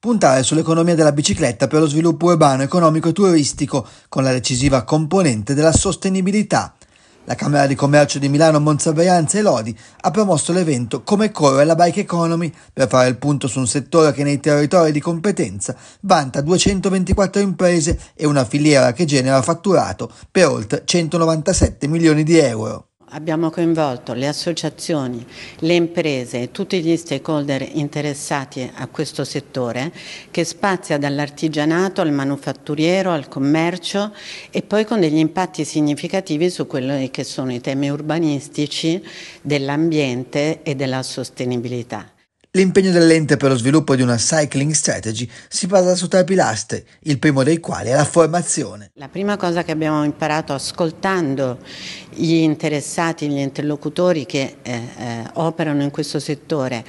puntare sull'economia della bicicletta per lo sviluppo urbano, economico e turistico, con la decisiva componente della sostenibilità. La Camera di Commercio di Milano, Monza Brianza e Lodi ha promosso l'evento Come corre la bike economy per fare il punto su un settore che nei territori di competenza vanta 224 imprese e una filiera che genera fatturato per oltre 197 milioni di euro. Abbiamo coinvolto le associazioni, le imprese e tutti gli stakeholder interessati a questo settore che spazia dall'artigianato al manufatturiero, al commercio e poi con degli impatti significativi su quelli che sono i temi urbanistici, dell'ambiente e della sostenibilità. L'impegno dell'ente per lo sviluppo di una cycling strategy si basa su tre pilastri, il primo dei quali è la formazione. La prima cosa che abbiamo imparato ascoltando gli interessati, gli interlocutori che eh, eh, operano in questo settore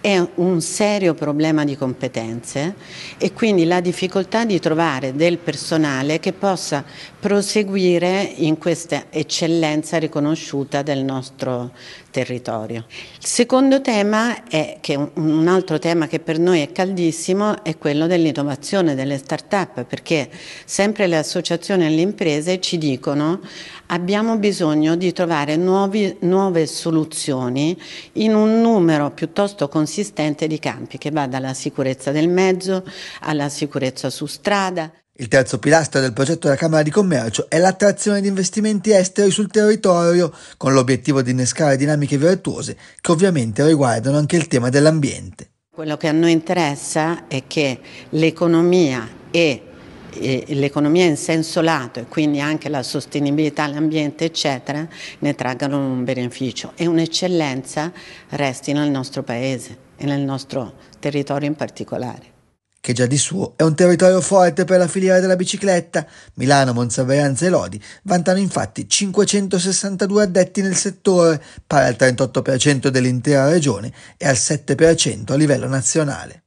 è un serio problema di competenze e quindi la difficoltà di trovare del personale che possa proseguire in questa eccellenza riconosciuta del nostro territorio. Il secondo tema è che un un altro tema che per noi è caldissimo è quello dell'innovazione delle start-up, perché sempre le associazioni e le imprese ci dicono abbiamo bisogno di trovare nuovi, nuove soluzioni in un numero piuttosto consistente di campi, che va dalla sicurezza del mezzo alla sicurezza su strada. Il terzo pilastro del progetto della Camera di Commercio è l'attrazione di investimenti esteri sul territorio, con l'obiettivo di innescare dinamiche virtuose che ovviamente riguardano anche il tema dell'ambiente. Quello che a noi interessa è che l'economia e l'economia in senso lato e quindi anche la sostenibilità, l'ambiente eccetera, ne traggano un beneficio e un'eccellenza resti nel nostro paese e nel nostro territorio in particolare che già di suo è un territorio forte per la filiera della bicicletta. Milano, Monzaveranza e Lodi vantano infatti 562 addetti nel settore, pari al 38% dell'intera regione e al 7% a livello nazionale.